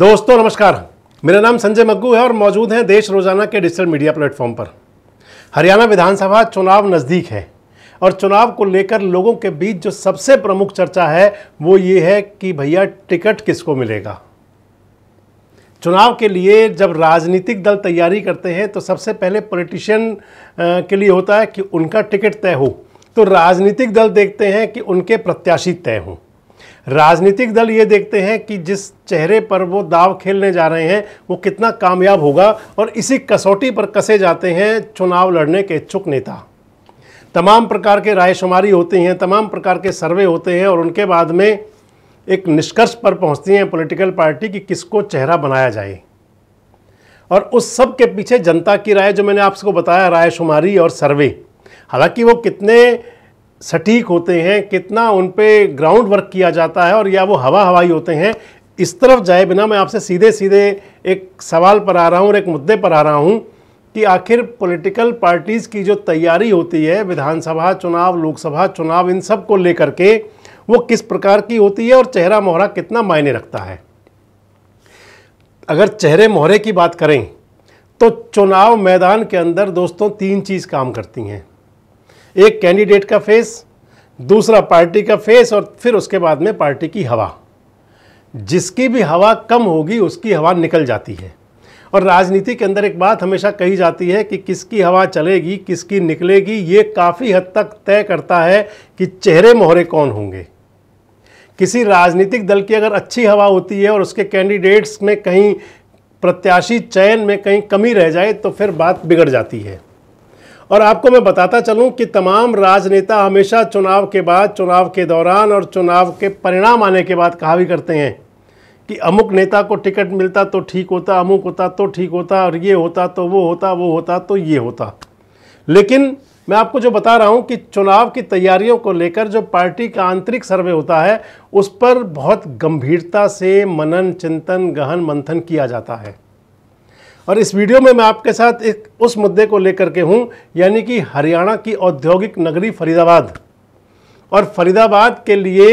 दोस्तों नमस्कार मेरा नाम संजय मग्गू है और मौजूद हैं देश रोजाना के डिजिटल मीडिया प्लेटफॉर्म पर हरियाणा विधानसभा चुनाव नज़दीक है और चुनाव को लेकर लोगों के बीच जो सबसे प्रमुख चर्चा है वो ये है कि भैया टिकट किसको मिलेगा चुनाव के लिए जब राजनीतिक दल तैयारी करते हैं तो सबसे पहले पॉलिटिशियन के लिए होता है कि उनका टिकट तय हो तो राजनीतिक दल देखते हैं कि उनके प्रत्याशी तय हों राजनीतिक दल ये देखते हैं कि जिस चेहरे पर वो दाव खेलने जा रहे हैं वो कितना कामयाब होगा और इसी कसौटी पर कसे जाते हैं चुनाव लड़ने के इच्छुक नेता तमाम प्रकार के रायशुमारी होती हैं तमाम प्रकार के सर्वे होते हैं और उनके बाद में एक निष्कर्ष पर पहुंचती हैं पॉलिटिकल पार्टी कि किसको चेहरा बनाया जाए और उस सब के पीछे जनता की राय जो मैंने आपको बताया रायशुमारी और सर्वे हालांकि वो कितने सटीक होते हैं कितना उन पर ग्राउंड वर्क किया जाता है और या वो हवा हवाई होते हैं इस तरफ जाए बिना मैं आपसे सीधे सीधे एक सवाल पर आ रहा हूँ और एक मुद्दे पर आ रहा हूँ कि आखिर पॉलिटिकल पार्टीज़ की जो तैयारी होती है विधानसभा चुनाव लोकसभा चुनाव इन सब को लेकर के वो किस प्रकार की होती है और चेहरा मोहरा कितना मायने रखता है अगर चेहरे मोहरे की बात करें तो चुनाव मैदान के अंदर दोस्तों तीन चीज़ काम करती हैं एक कैंडिडेट का फेस दूसरा पार्टी का फेस और फिर उसके बाद में पार्टी की हवा जिसकी भी हवा कम होगी उसकी हवा निकल जाती है और राजनीति के अंदर एक बात हमेशा कही जाती है कि किसकी हवा चलेगी किसकी निकलेगी ये काफ़ी हद तक तय करता है कि चेहरे मोहरे कौन होंगे किसी राजनीतिक दल की अगर अच्छी हवा होती है और उसके कैंडिडेट्स में कहीं प्रत्याशी चयन में कहीं कमी रह जाए तो फिर बात बिगड़ जाती है और आपको मैं बताता चलूं कि तमाम राजनेता हमेशा चुनाव के बाद चुनाव के दौरान और चुनाव के परिणाम आने के बाद कहा भी करते हैं कि अमुक नेता को टिकट मिलता तो ठीक होता अमुक होता तो ठीक होता और ये होता तो वो होता वो होता तो ये होता लेकिन मैं आपको जो बता रहा हूँ कि चुनाव की तैयारियों को लेकर जो पार्टी का आंतरिक सर्वे होता है उस पर बहुत गंभीरता से मनन चिंतन गहन मंथन किया जाता है और इस वीडियो में मैं आपके साथ एक उस मुद्दे को लेकर के हूँ यानी कि हरियाणा की औद्योगिक नगरी फरीदाबाद और फरीदाबाद के लिए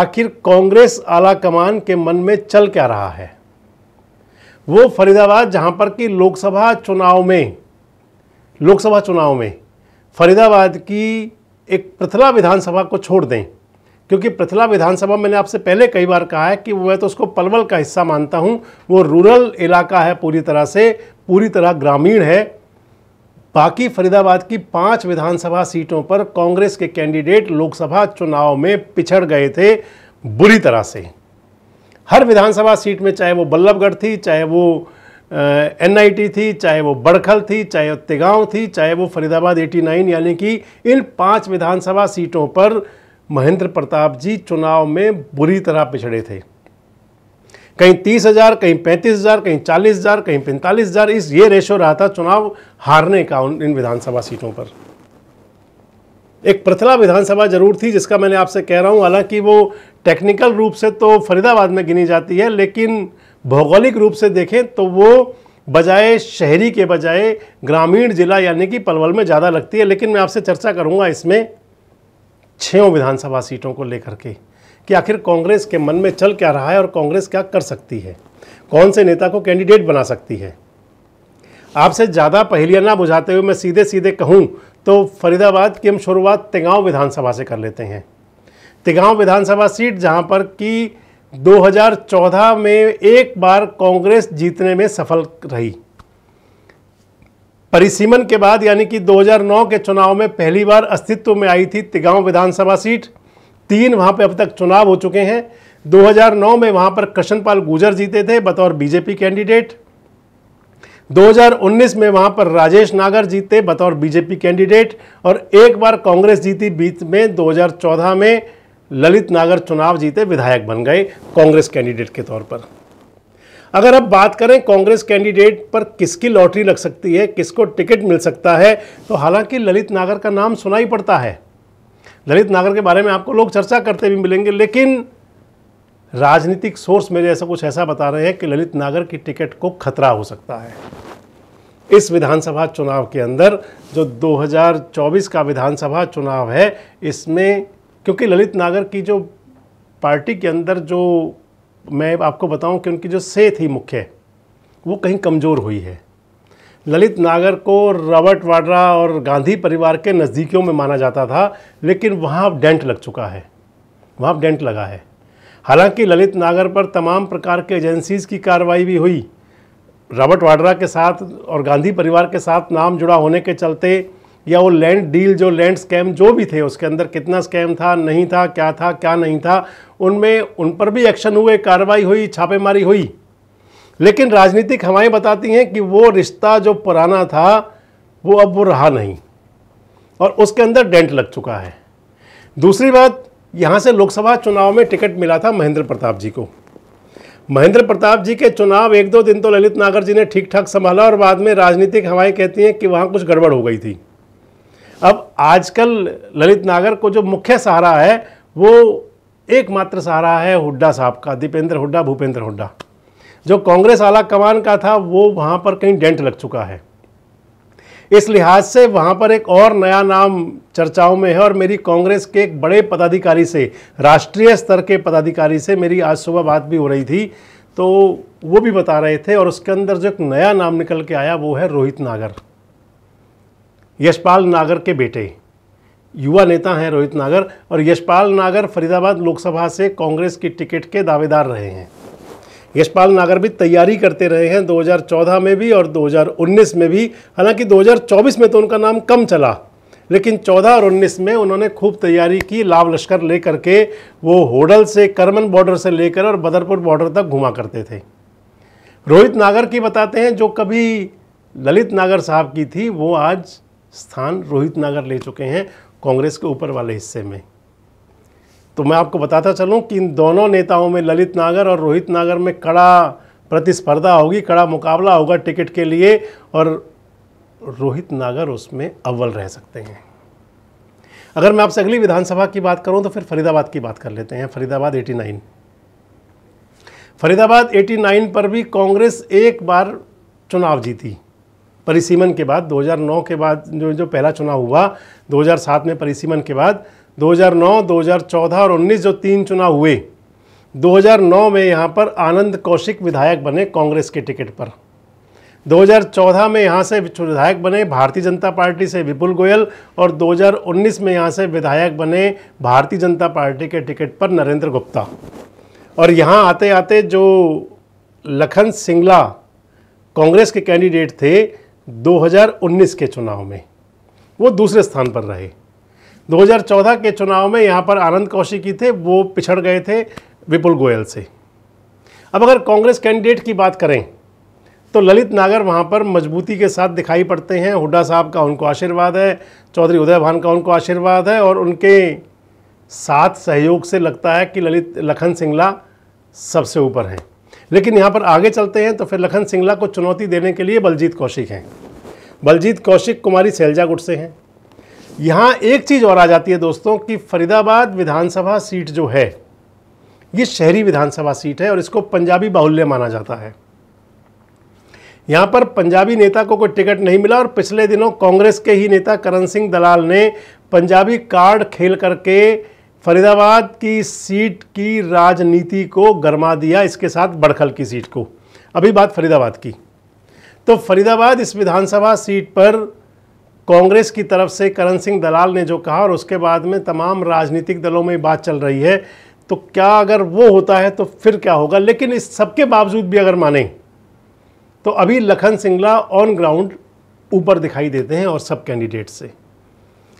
आखिर कांग्रेस आला कमान के मन में चल क्या रहा है वो फरीदाबाद जहाँ पर कि लोकसभा चुनाव में लोकसभा चुनाव में फरीदाबाद की एक पृथला विधानसभा को छोड़ दें क्योंकि पृथला विधानसभा मैंने आपसे पहले कई बार कहा है कि मैं तो उसको पलवल का हिस्सा मानता हूँ वो रूरल इलाका है पूरी तरह से पूरी तरह ग्रामीण है बाकी फरीदाबाद की पांच विधानसभा सीटों पर कांग्रेस के कैंडिडेट लोकसभा चुनाव में पिछड़ गए थे बुरी तरह से हर विधानसभा सीट में चाहे वो बल्लभगढ़ थी चाहे वो एनआईटी थी चाहे वो बड़खल थी चाहे वो तिगांव थी चाहे वो फरीदाबाद 89 यानी कि इन पांच विधानसभा सीटों पर महेंद्र प्रताप जी चुनाव में बुरी तरह पिछड़े थे कहीं तीस हज़ार कहीं पैंतीस हज़ार कहीं चालीस हज़ार कहीं पैंतालीस हज़ार इस ये रेशो रहा था चुनाव हारने का उन इन विधानसभा सीटों पर एक प्रथला विधानसभा जरूर थी जिसका मैंने आपसे कह रहा हूँ हालांकि वो टेक्निकल रूप से तो फरीदाबाद में गिनी जाती है लेकिन भौगोलिक रूप से देखें तो वो बजाय शहरी के बजाय ग्रामीण जिला यानी कि पलवल में ज़्यादा लगती है लेकिन मैं आपसे चर्चा करूँगा इसमें छों विधानसभा सीटों को लेकर के कि आखिर कांग्रेस के मन में चल क्या रहा है और कांग्रेस क्या कर सकती है कौन से नेता को कैंडिडेट बना सकती है आपसे ज़्यादा पहलियाँ ना बुझाते हुए मैं सीधे सीधे कहूँ तो फरीदाबाद की हम शुरुआत तिगाँव विधानसभा से कर लेते हैं तिगाँव विधानसभा सीट जहाँ पर कि 2014 में एक बार कांग्रेस जीतने में सफल रही परिसीमन के बाद यानी कि 2009 के चुनाव में पहली बार अस्तित्व में आई थी तिगांव विधानसभा सीट तीन वहां पर अब तक चुनाव हो चुके हैं 2009 में वहां पर कृष्णपाल गुजर जीते थे बतौर बीजेपी कैंडिडेट 2019 में वहां पर राजेश नागर जीते बतौर बीजेपी कैंडिडेट और एक बार कांग्रेस जीती बीच में 2014 में ललित नागर चुनाव जीते विधायक बन गए कांग्रेस कैंडिडेट के तौर पर अगर अब बात करें कांग्रेस कैंडिडेट पर किसकी लॉटरी लग सकती है किसको टिकट मिल सकता है तो हालांकि ललित नागर का नाम सुनाई पड़ता है ललित नागर के बारे में आपको लोग चर्चा करते भी मिलेंगे लेकिन राजनीतिक सोर्स मेरे ऐसा कुछ ऐसा बता रहे हैं कि ललित नागर की टिकट को खतरा हो सकता है इस विधानसभा चुनाव के अंदर जो 2024 का विधानसभा चुनाव है इसमें क्योंकि ललित नागर की जो पार्टी के अंदर जो मैं आपको बताऊं कि उनकी जो से थी मुख्य वो कहीं कमज़ोर हुई है ललित नागर को रॉबर्ट वाड्रा और गांधी परिवार के नज़दीकियों में माना जाता था लेकिन वहाँ अब डेंट लग चुका है वहाँ डेंट लगा है हालांकि ललित नागर पर तमाम प्रकार के एजेंसीज़ की कार्रवाई भी हुई रॉबर्ट वाड्रा के साथ और गांधी परिवार के साथ नाम जुड़ा होने के चलते या वो लैंड डील जो लैंड स्कैम जो भी थे उसके अंदर कितना स्कैम था नहीं था क्या था क्या नहीं था उनमें उन पर भी एक्शन हुए कार्रवाई हुई छापेमारी हुई लेकिन राजनीतिक हवाएं बताती हैं कि वो रिश्ता जो पुराना था वो अब वो रहा नहीं और उसके अंदर डेंट लग चुका है दूसरी बात यहाँ से लोकसभा चुनाव में टिकट मिला था महेंद्र प्रताप जी को महेंद्र प्रताप जी के चुनाव एक दो दिन तो ललित नागर जी ने ठीक ठाक संभाला और बाद में राजनीतिक हवाएं कहती हैं कि वहाँ कुछ गड़बड़ हो गई थी अब आजकल ललित नागर को जो मुख्य सहारा है वो एकमात्र सहारा है हुड्डा साहब का दीपेंद्र हुड्डा भूपेंद्र हुड्डा जो कांग्रेस आला कमान का था वो वहाँ पर कहीं डेंट लग चुका है इस लिहाज से वहाँ पर एक और नया नाम चर्चाओं में है और मेरी कांग्रेस के एक बड़े पदाधिकारी से राष्ट्रीय स्तर के पदाधिकारी से मेरी आज सुबह बात भी हो रही थी तो वो भी बता रहे थे और उसके अंदर जो एक नया नाम निकल के आया वो है रोहित नागर यशपाल नागर के बेटे युवा नेता हैं रोहित नागर और यशपाल नागर फरीदाबाद लोकसभा से कांग्रेस की टिकट के दावेदार रहे हैं यशपाल नागर भी तैयारी करते रहे हैं 2014 में भी और 2019 में भी हालांकि 2024 में तो उनका नाम कम चला लेकिन 14 और 19 में उन्होंने खूब तैयारी की लाभ लश्कर लेकर के वो होडल से करमन बॉर्डर से लेकर और बदरपुर बॉर्डर तक घुमा करते थे रोहित नागर की बताते हैं जो कभी ललित नागर साहब की थी वो आज स्थान रोहित नागर ले चुके हैं कांग्रेस के ऊपर वाले हिस्से में तो मैं आपको बताता चलूं कि इन दोनों नेताओं में ललित नागर और रोहित नागर में कड़ा प्रतिस्पर्धा होगी कड़ा मुकाबला होगा टिकट के लिए और रोहित नागर उसमें अव्वल रह सकते हैं अगर मैं आपसे अगली विधानसभा की बात करूं तो फिर फरीदाबाद की बात कर लेते हैं फरीदाबाद 89 फरीदाबाद 89 पर भी कांग्रेस एक बार चुनाव जीती परिसीमन के बाद 2009 के बाद जो जो पहला चुनाव हुआ 2007 में परिसीमन के बाद 2009, 2014 और 19 जो तीन चुनाव हुए 2009 में यहाँ पर आनंद कौशिक विधायक बने कांग्रेस के टिकट पर 2014 में यहाँ से विधायक बने भारतीय जनता पार्टी से विपुल गोयल और 2019 में यहाँ से विधायक बने भारतीय जनता पार्टी के टिकट पर नरेंद्र गुप्ता और यहाँ आते आते जो लखन सिंगला कांग्रेस के कैंडिडेट थे 2019 के चुनाव में वो दूसरे स्थान पर रहे 2014 के चुनाव में यहाँ पर आनंद कौशिकी थे वो पिछड़ गए थे विपुल गोयल से अब अगर कांग्रेस कैंडिडेट की बात करें तो ललित नागर वहाँ पर मजबूती के साथ दिखाई पड़ते हैं हुड्डा साहब का उनको आशीर्वाद है चौधरी उदय भान का उनको आशीर्वाद है और उनके साथ सहयोग से लगता है कि ललित लखन सिंगला सबसे ऊपर हैं लेकिन यहाँ पर आगे चलते हैं तो फिर लखन सिंगला को चुनौती देने के लिए बलजीत कौशिक हैं बलजीत कौशिक कुमारी सैलजा गुट से हैं यहाँ एक चीज़ और आ जाती है दोस्तों कि फरीदाबाद विधानसभा सीट जो है ये शहरी विधानसभा सीट है और इसको पंजाबी बाहुल्य माना जाता है यहाँ पर पंजाबी नेता को कोई टिकट नहीं मिला और पिछले दिनों कांग्रेस के ही नेता करण सिंह दलाल ने पंजाबी कार्ड खेल करके फरीदाबाद की सीट की राजनीति को गरमा दिया इसके साथ बड़खल की सीट को अभी बात फरीदाबाद की तो फरीदाबाद इस विधानसभा सीट पर कांग्रेस की तरफ से करण सिंह दलाल ने जो कहा और उसके बाद में तमाम राजनीतिक दलों में बात चल रही है तो क्या अगर वो होता है तो फिर क्या होगा लेकिन इस सबके बावजूद भी अगर माने तो अभी लखन सिंगला ऑन ग्राउंड ऊपर दिखाई देते हैं और सब कैंडिडेट से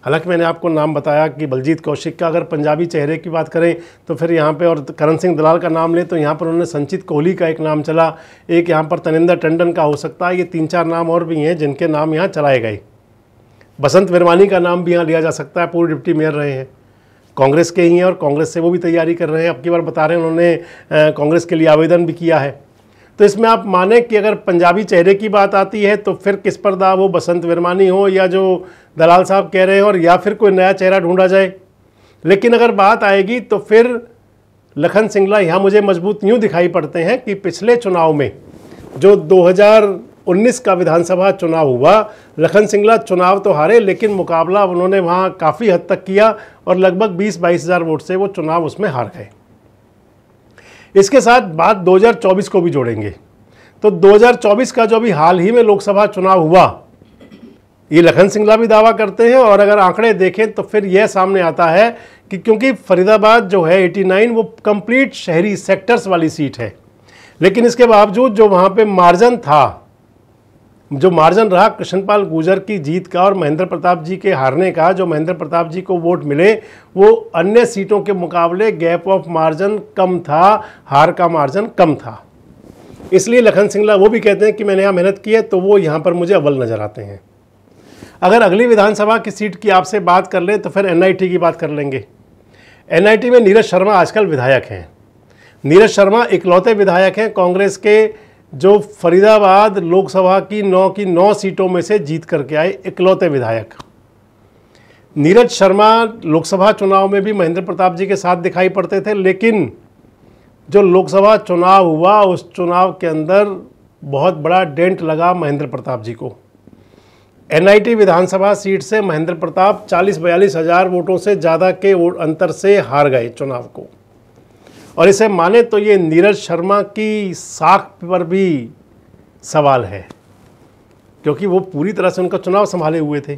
हालांकि मैंने आपको नाम बताया कि बलजीत कौशिक का अगर पंजाबी चेहरे की बात करें तो फिर यहाँ पे और करण सिंह दलाल का नाम लें तो यहाँ पर उन्होंने संचित कोहली का एक नाम चला एक यहाँ पर तनिंदर टंडन का हो सकता है ये तीन चार नाम और भी हैं जिनके नाम यहाँ चलाए गए बसंत विरवानी का नाम भी यहाँ लिया जा सकता है पूर्व डिप्टी मेयर रहे हैं कांग्रेस के ही हैं और कांग्रेस से वो भी तैयारी कर रहे हैं अब की बार बता रहे हैं उन्होंने कांग्रेस के लिए आवेदन भी किया है तो इसमें आप माने कि अगर पंजाबी चेहरे की बात आती है तो फिर किस पर दा वो बसंत विरमानी हो या जो दलाल साहब कह रहे हैं और या फिर कोई नया चेहरा ढूंढा जाए लेकिन अगर बात आएगी तो फिर लखन सिंगला यहाँ मुझे मजबूत यूँ दिखाई पड़ते हैं कि पिछले चुनाव में जो 2019 का विधानसभा चुनाव हुआ लखन सिंगला चुनाव तो हारे लेकिन मुकाबला उन्होंने वहाँ काफ़ी हद तक किया और लगभग 20 बाईस हज़ार वोट से वो चुनाव उसमें हार गए इसके साथ बात 2024 को भी जोड़ेंगे तो 2024 का जो अभी हाल ही में लोकसभा चुनाव हुआ ये लखन सिंगला भी दावा करते हैं और अगर आंकड़े देखें तो फिर यह सामने आता है कि क्योंकि फरीदाबाद जो है 89 वो कंप्लीट शहरी सेक्टर्स वाली सीट है लेकिन इसके बावजूद जो वहाँ पे मार्जन था जो मार्जन रहा कृष्णपाल गुर्जर की जीत का और महेंद्र प्रताप जी के हारने का जो महेंद्र प्रताप जी को वोट मिले वो अन्य सीटों के मुकाबले गैप ऑफ मार्जन कम था हार का मार्जन कम था इसलिए लखन सिंगला वो भी कहते हैं कि मैंने यहाँ मेहनत की है तो वो यहाँ पर मुझे अव्वल नज़र आते हैं अगर अगली विधानसभा की सीट की आपसे बात कर लें तो फिर एन की बात कर लेंगे एन में नीरज शर्मा आजकल विधायक हैं नीरज शर्मा इकलौते विधायक हैं कांग्रेस के जो फरीदाबाद लोकसभा की नौ की नौ सीटों में से जीत करके आए इकलौते विधायक नीरज शर्मा लोकसभा चुनाव में भी महेंद्र प्रताप जी के साथ दिखाई पड़ते थे लेकिन जो लोकसभा चुनाव हुआ उस चुनाव के अंदर बहुत बड़ा डेंट लगा महेंद्र प्रताप जी को एनआईटी विधानसभा सीट से महेंद्र प्रताप चालीस बयालीस हज़ार वोटों से ज़्यादा के वोट अंतर से हार गए चुनाव को और इसे माने तो ये नीरज शर्मा की साख पर भी सवाल है क्योंकि वो पूरी तरह से उनका चुनाव संभाले हुए थे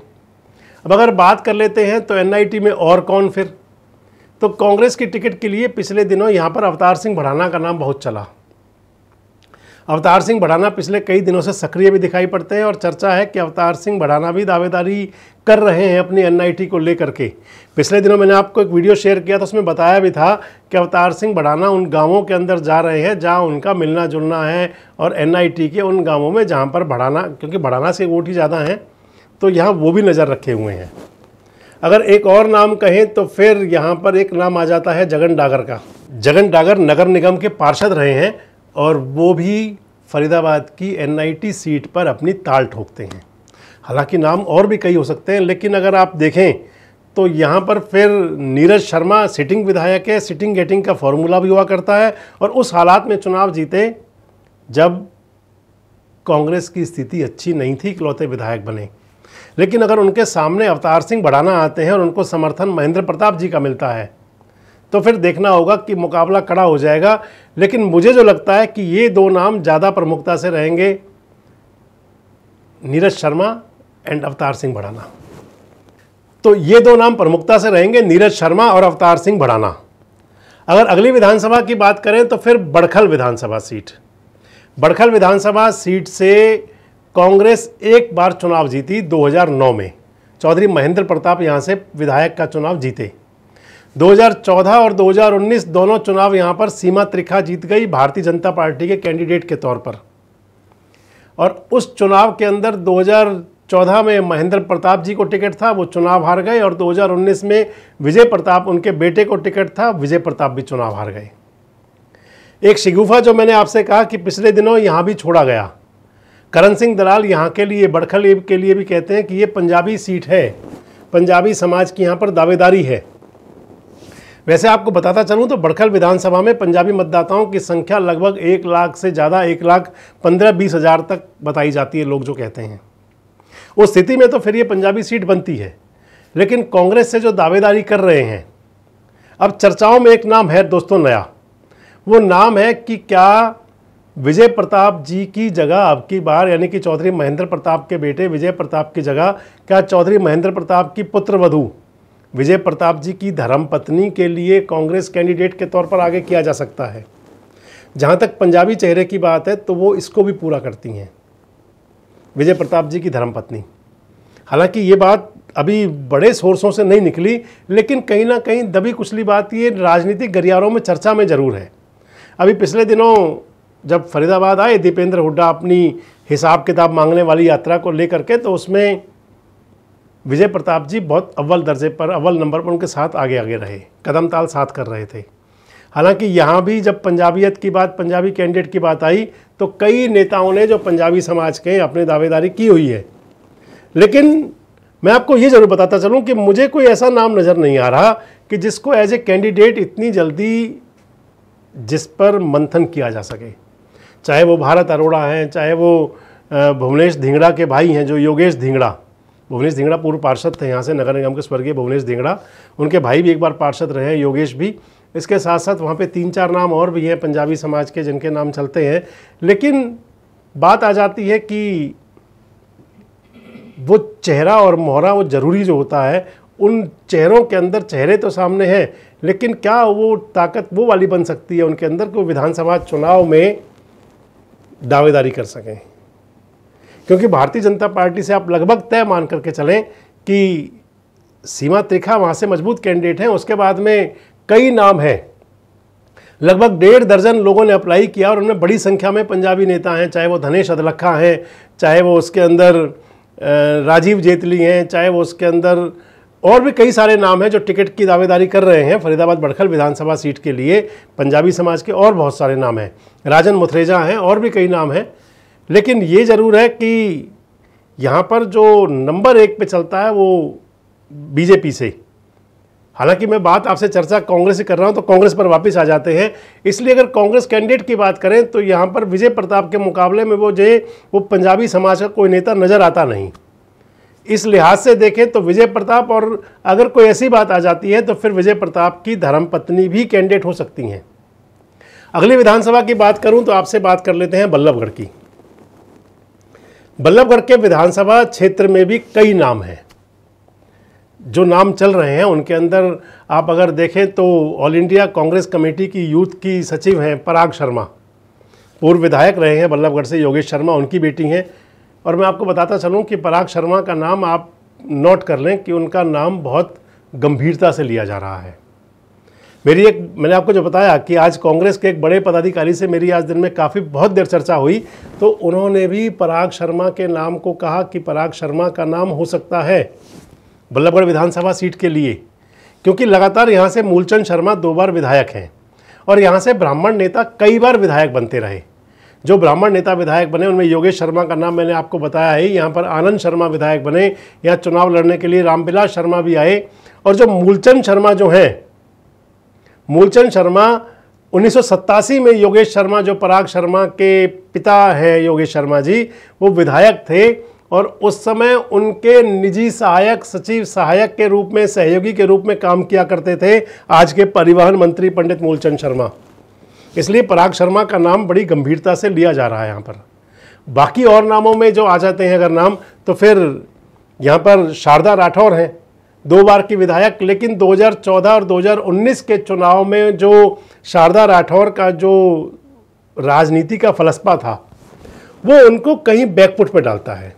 अब अगर बात कर लेते हैं तो एनआईटी में और कौन फिर तो कांग्रेस की टिकट के लिए पिछले दिनों यहाँ पर अवतार सिंह भड़ाना का नाम बहुत चला अवतार सिंह बढ़ाना पिछले कई दिनों से सक्रिय भी दिखाई पड़ते हैं और चर्चा है कि अवतार सिंह बढ़ाना भी दावेदारी कर रहे हैं अपनी एनआईटी को लेकर के पिछले दिनों मैंने आपको एक वीडियो शेयर किया था उसमें बताया भी था कि अवतार सिंह बढ़ाना उन गांवों के अंदर जा रहे हैं जहां उनका मिलना जुलना है और एनआईटी के उन गांवों में जहां पर बढ़ाना क्योंकि बढ़ाना से वोट ही ज़्यादा हैं तो यहाँ वो भी नज़र रखे हुए हैं अगर एक और नाम कहें तो फिर यहाँ पर एक नाम आ जाता है जगन डागर का जगन डागर नगर निगम के पार्षद रहे हैं और वो भी फरीदाबाद की एनआईटी सीट पर अपनी ताल ठोकते हैं हालांकि नाम और भी कई हो सकते हैं लेकिन अगर आप देखें तो यहाँ पर फिर नीरज शर्मा सिटिंग विधायक है सिटिंग गेटिंग का फॉर्मूला भी हुआ करता है और उस हालात में चुनाव जीते जब कांग्रेस की स्थिति अच्छी नहीं थी इकलौते विधायक बने लेकिन अगर उनके सामने अवतार सिंह बढ़ाना आते हैं और उनको समर्थन महेंद्र प्रताप जी का मिलता है तो फिर देखना होगा कि मुकाबला कड़ा हो जाएगा लेकिन मुझे जो लगता है कि ये दो नाम ज़्यादा प्रमुखता से रहेंगे नीरज शर्मा एंड अवतार सिंह भड़ाना तो ये दो नाम प्रमुखता से रहेंगे नीरज शर्मा और अवतार सिंह भड़ाना अगर अगली विधानसभा की बात करें तो फिर बड़खल विधानसभा सीट बड़खल विधानसभा सीट से कांग्रेस एक बार चुनाव जीती 2009 में चौधरी महेंद्र प्रताप यहां से विधायक का चुनाव जीते 2014 और 2019 दोनों चुनाव यहां पर सीमा त्रिखा जीत गई भारतीय जनता पार्टी के कैंडिडेट के तौर पर और उस चुनाव के अंदर 2014 में महेंद्र प्रताप जी को टिकट था वो चुनाव हार गए और 2019 में विजय प्रताप उनके बेटे को टिकट था विजय प्रताप भी चुनाव हार गए एक शिगुफा जो मैंने आपसे कहा कि पिछले दिनों यहाँ भी छोड़ा गया करण सिंह दलाल यहाँ के लिए बड़खल के लिए भी कहते हैं कि ये पंजाबी सीट है पंजाबी समाज की यहाँ पर दावेदारी है वैसे आपको बताता चलूँ तो बड़खल विधानसभा में पंजाबी मतदाताओं की संख्या लगभग एक लाख से ज़्यादा एक लाख पंद्रह बीस हज़ार तक बताई जाती है लोग जो कहते हैं उस स्थिति में तो फिर ये पंजाबी सीट बनती है लेकिन कांग्रेस से जो दावेदारी कर रहे हैं अब चर्चाओं में एक नाम है दोस्तों नया वो नाम है कि क्या विजय प्रताप जी की जगह अब की बार यानी कि चौधरी महेंद्र प्रताप के बेटे विजय प्रताप की जगह क्या चौधरी महेंद्र प्रताप की पुत्र वधू विजय प्रताप जी की धर्मपत्नी के लिए कांग्रेस कैंडिडेट के तौर पर आगे किया जा सकता है जहाँ तक पंजाबी चेहरे की बात है तो वो इसको भी पूरा करती हैं विजय प्रताप जी की धर्मपत्नी हालांकि ये बात अभी बड़े सोर्सों से नहीं निकली लेकिन कहीं ना कहीं दबी कुचली बात ये राजनीतिक गलियारों में चर्चा में ज़रूर है अभी पिछले दिनों जब फरीदाबाद आए दीपेंद्र हुड्डा अपनी हिसाब किताब मांगने वाली यात्रा को लेकर के तो उसमें विजय प्रताप जी बहुत अव्वल दर्जे पर अव्वल नंबर पर उनके साथ आगे आगे रहे कदम ताल साथ कर रहे थे हालांकि यहाँ भी जब पंजाबियत की बात पंजाबी कैंडिडेट की बात आई तो कई नेताओं ने जो पंजाबी समाज के अपने दावेदारी की हुई है लेकिन मैं आपको ये ज़रूर बताता चलूँ कि मुझे कोई ऐसा नाम नज़र नहीं आ रहा कि जिसको एज ए कैंडिडेट इतनी जल्दी जिस पर मंथन किया जा सके चाहे वो भारत अरोड़ा हैं चाहे वो भुवनेश धिंगड़ा के भाई हैं जो योगेश धिंगड़ा भुवनेश धिंगड़ा पूर्व पार्षद थे यहाँ से नगर निगम के स्वर्गीय भुवनेश धिंगड़ा उनके भाई भी एक बार पार्षद रहे हैं योगेश भी इसके साथ साथ वहाँ पे तीन चार नाम और भी हैं पंजाबी समाज के जिनके नाम चलते हैं लेकिन बात आ जाती है कि वो चेहरा और मोहरा वो ज़रूरी जो होता है उन चेहरों के अंदर चेहरे तो सामने हैं लेकिन क्या वो ताकत वो वाली बन सकती है उनके अंदर कि वो विधानसभा चुनाव में दावेदारी कर सकें क्योंकि भारतीय जनता पार्टी से आप लगभग तय मान करके चलें कि सीमा त्रिखा वहाँ से मजबूत कैंडिडेट हैं उसके बाद में कई नाम हैं लगभग डेढ़ दर्जन लोगों ने अप्लाई किया और उनमें बड़ी संख्या में पंजाबी नेता हैं चाहे वो धनेश अदलखा हैं चाहे वो उसके अंदर राजीव जेतली हैं चाहे वो उसके अंदर और भी कई सारे नाम हैं जो टिकट की दावेदारी कर रहे हैं फरीदाबाद बड़खल विधानसभा सीट के लिए पंजाबी समाज के और बहुत सारे नाम हैं राजन मुथरेजा हैं और भी कई नाम हैं लेकिन ये ज़रूर है कि यहाँ पर जो नंबर एक पे चलता है वो बीजेपी से हालांकि मैं बात आपसे चर्चा कांग्रेस से कर रहा हूं तो कांग्रेस पर वापस आ जाते हैं इसलिए अगर कांग्रेस कैंडिडेट की बात करें तो यहाँ पर विजय प्रताप के मुकाबले में वो जो वो पंजाबी समाज का कोई नेता नज़र आता नहीं इस लिहाज से देखें तो विजय प्रताप और अगर कोई ऐसी बात आ जाती है तो फिर विजय प्रताप की धर्मपत्नी भी कैंडिडेट हो सकती हैं अगली विधानसभा की बात करूं तो आपसे बात कर लेते हैं बल्लभगढ़ की बल्लभगढ़ के विधानसभा क्षेत्र में भी कई नाम हैं जो नाम चल रहे हैं उनके अंदर आप अगर देखें तो ऑल इंडिया कांग्रेस कमेटी की यूथ की सचिव हैं पराग शर्मा पूर्व विधायक रहे हैं बल्लभगढ़ से योगेश शर्मा उनकी बेटी हैं और मैं आपको बताता चलूं कि पराग शर्मा का नाम आप नोट कर लें कि उनका नाम बहुत गंभीरता से लिया जा रहा है मेरी एक मैंने आपको जो बताया कि आज कांग्रेस के एक बड़े पदाधिकारी से मेरी आज दिन में काफ़ी बहुत देर चर्चा हुई तो उन्होंने भी पराग शर्मा के नाम को कहा कि पराग शर्मा का नाम हो सकता है बल्लभगढ़ विधानसभा सीट के लिए क्योंकि लगातार यहाँ से मूलचंद शर्मा दो बार विधायक हैं और यहाँ से ब्राह्मण नेता कई बार विधायक बनते रहे जो ब्राह्मण नेता विधायक बने उनमें योगेश शर्मा का नाम मैंने आपको बताया है यहाँ पर आनंद शर्मा विधायक बने यहाँ चुनाव लड़ने के लिए रामविलास शर्मा भी आए और जो मूलचंद शर्मा जो हैं मूलचंद शर्मा उन्नीस में योगेश शर्मा जो पराग शर्मा के पिता हैं योगेश शर्मा जी वो विधायक थे और उस समय उनके निजी सहायक सचिव सहायक के रूप में सहयोगी के रूप में काम किया करते थे आज के परिवहन मंत्री पंडित मूलचंद शर्मा इसलिए पराग शर्मा का नाम बड़ी गंभीरता से लिया जा रहा है यहाँ पर बाकी और नामों में जो आ जाते हैं अगर नाम तो फिर यहाँ पर शारदा राठौर हैं दो बार की विधायक लेकिन 2014 और 2019 के चुनाव में जो शारदा राठौर का जो राजनीति का फलसफा था वो उनको कहीं बैकफुट पर डालता है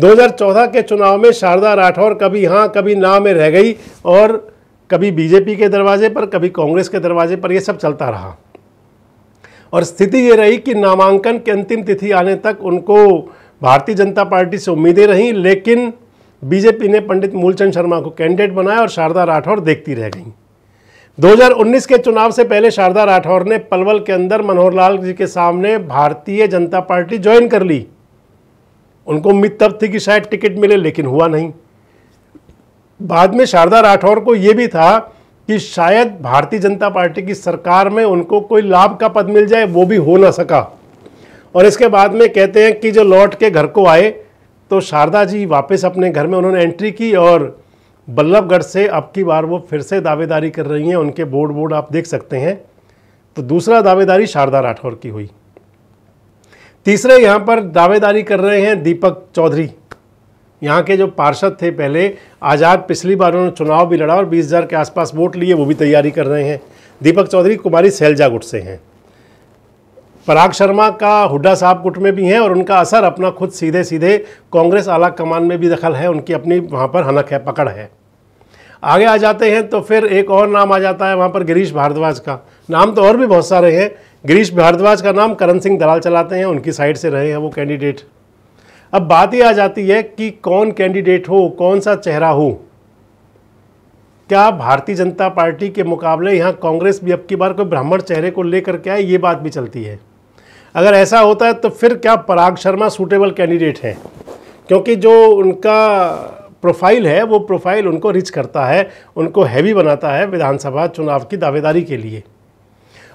2014 के चुनाव में शारदा राठौर कभी हाँ कभी ना में रह गई और कभी बीजेपी के दरवाजे पर कभी कांग्रेस के दरवाजे पर ये सब चलता रहा और स्थिति ये रही कि नामांकन की अंतिम तिथि आने तक उनको भारतीय जनता पार्टी से उम्मीदें रहीं लेकिन बीजेपी ने पंडित मूलचंद शर्मा को कैंडिडेट बनाया और शारदा राठौर देखती रह गई 2019 के चुनाव से पहले शारदा राठौर ने पलवल के अंदर मनोहर लाल जी के सामने भारतीय जनता पार्टी ज्वाइन कर ली उनको उम्मीद तब थी कि शायद टिकट मिले लेकिन हुआ नहीं बाद में शारदा राठौर को यह भी था कि शायद भारतीय जनता पार्टी की सरकार में उनको कोई लाभ का पद मिल जाए वो भी हो ना सका और इसके बाद में कहते हैं कि जो लौट के घर को आए तो शारदा जी वापस अपने घर में उन्होंने एंट्री की और बल्लभगढ़ से अब की बार वो फिर से दावेदारी कर रही हैं उनके बोर्ड बोर्ड आप देख सकते हैं तो दूसरा दावेदारी शारदा राठौर की हुई तीसरे यहाँ पर दावेदारी कर रहे हैं दीपक चौधरी यहाँ के जो पार्षद थे पहले आज़ाद पिछली बार उन्होंने चुनाव भी लड़ा और बीस हज़ार के आसपास वोट लिए वो भी तैयारी कर रहे हैं दीपक चौधरी कुमारी सैलजा गुट से हैं पराग शर्मा का हुड्डा साहब गुट में भी हैं और उनका असर अपना खुद सीधे सीधे कांग्रेस आला कमान में भी दखल है उनकी अपनी वहाँ पर हनक है पकड़ है आगे आ जाते हैं तो फिर एक और नाम आ जाता है वहाँ पर गिरीश भारद्वाज का नाम तो और भी बहुत सारे हैं गिरीश भारद्वाज का नाम करण सिंह दलाल चलाते हैं उनकी साइड से रहे हैं वो कैंडिडेट अब बात ही आ जाती है कि कौन कैंडिडेट हो कौन सा चेहरा हो क्या भारतीय जनता पार्टी के मुकाबले यहाँ कांग्रेस भी अब की बार कोई ब्राह्मण चेहरे को लेकर के आए ये बात भी चलती है अगर ऐसा होता है तो फिर क्या पराग शर्मा सूटेबल कैंडिडेट हैं क्योंकि जो उनका प्रोफाइल है वो प्रोफाइल उनको रिच करता है उनको हैवी बनाता है विधानसभा चुनाव की दावेदारी के लिए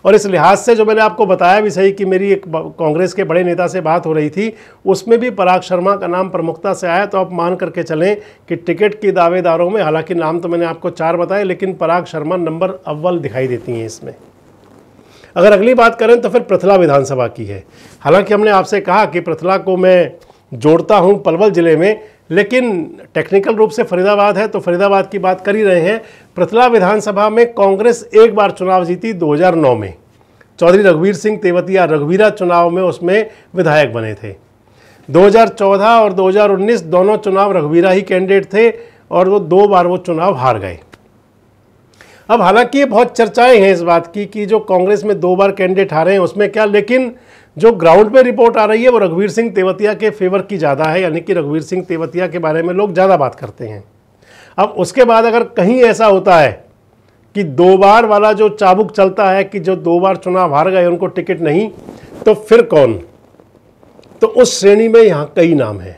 और इस लिहाज से जो मैंने आपको बताया भी सही कि मेरी एक कांग्रेस के बड़े नेता से बात हो रही थी उसमें भी पराग शर्मा का नाम प्रमुखता से आया तो आप मान करके चलें कि टिकट के दावेदारों में हालांकि नाम तो मैंने आपको चार बताए लेकिन पराग शर्मा नंबर अव्वल दिखाई देती हैं इसमें अगर अगली बात करें तो फिर प्रथला विधानसभा की है हालांकि हमने आपसे कहा कि प्रथला को मैं जोड़ता हूं पलवल ज़िले में लेकिन टेक्निकल रूप से फरीदाबाद है तो फरीदाबाद की बात कर ही रहे हैं प्रथला विधानसभा में कांग्रेस एक बार चुनाव जीती 2009 में चौधरी रघुवीर सिंह तेवतिया रघुवीरा चुनाव में उसमें विधायक बने थे 2014 और 2019 दोनों चुनाव रघुवीरा ही कैंडिडेट थे और वो दो बार वो चुनाव हार गए अब हालांकि बहुत चर्चाएं हैं इस बात की कि जो कांग्रेस में दो बार कैंडिडेट हारे हैं उसमें क्या लेकिन जो ग्राउंड में रिपोर्ट आ रही है वो रघुवीर सिंह तेवतिया के फेवर की ज़्यादा है यानी कि रघुवीर सिंह तेवतिया के बारे में लोग ज़्यादा बात करते हैं अब उसके बाद अगर कहीं ऐसा होता है कि दो बार वाला जो चाबुक चलता है कि जो दो बार चुनाव हार गए उनको टिकट नहीं तो फिर कौन तो उस श्रेणी में यहाँ कई नाम हैं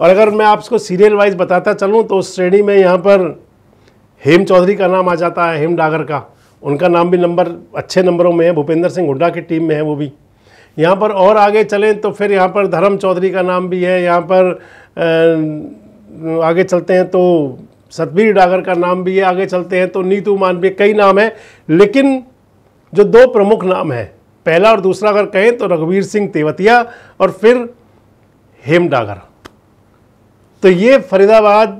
और अगर मैं आपको सीरियल वाइज बताता चलूँ तो उस श्रेणी में यहाँ पर हेम चौधरी का नाम आ जाता है हेम डागर का उनका नाम भी नंबर अच्छे नंबरों में है भूपेंद्र सिंह हुड्डा की टीम में है वो भी यहाँ पर और आगे चलें तो फिर यहाँ पर धर्म चौधरी का नाम भी है यहाँ पर आगे चलते हैं तो सतबीर डागर का नाम भी है आगे चलते हैं तो नीतू मानवीय कई नाम हैं लेकिन जो दो प्रमुख नाम हैं पहला और दूसरा अगर कहें तो रघुवीर सिंह तेवतिया और फिर हेम डागर तो ये फरीदाबाद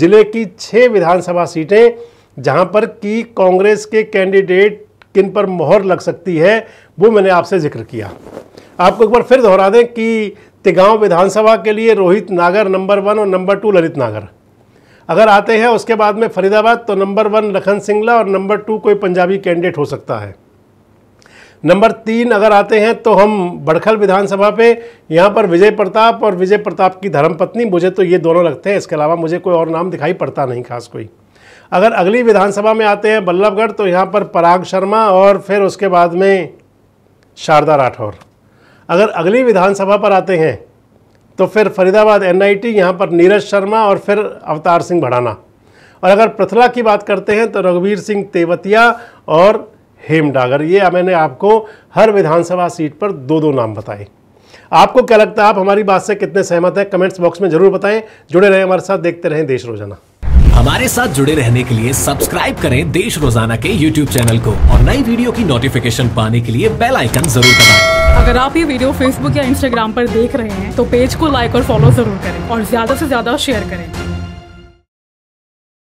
जिले की छः विधानसभा सीटें जहां पर कि कांग्रेस के कैंडिडेट किन पर मोहर लग सकती है वो मैंने आपसे जिक्र किया आपको एक बार फिर दोहरा दें कि तिगांव विधानसभा के लिए रोहित नागर नंबर वन और नंबर टू ललित नागर अगर आते हैं उसके बाद में फरीदाबाद तो नंबर वन लखन सिंगला और नंबर टू कोई पंजाबी कैंडिडेट हो सकता है नंबर तीन अगर आते हैं तो हम बड़खल विधानसभा पे यहाँ पर विजय प्रताप और विजय प्रताप की धर्मपत्नी मुझे तो ये दोनों लगते हैं इसके अलावा मुझे कोई और नाम दिखाई पड़ता नहीं खास कोई अगर अगली विधानसभा में आते हैं बल्लभगढ़ तो यहाँ पर पराग शर्मा और फिर उसके बाद में शारदा राठौर अगर अगली विधानसभा पर आते हैं तो फिर फरीदाबाद एन आई यहाँ पर नीरज शर्मा और फिर अवतार सिंह भड़ाना और अगर प्रथला की बात करते हैं तो रघुवीर सिंह तेवतिया और हेमडागर ये मैंने आपको हर विधानसभा सीट पर दो दो नाम बताए आपको क्या लगता है आप हमारी बात से कितने सहमत हैं कमेंट्स बॉक्स में जरूर बताएं जुड़े रहें हमारे साथ देखते रहें देश रोजाना हमारे साथ जुड़े रहने के लिए सब्सक्राइब करें देश रोजाना के यूट्यूब चैनल को और नई वीडियो की नोटिफिकेशन पाने के लिए बेल आइकन जरूर दबाएं। अगर आप ये वीडियो फेसबुक या इंस्टाग्राम पर देख रहे हैं तो पेज को लाइक और फॉलो जरूर करें और ज्यादा से ज्यादा शेयर करें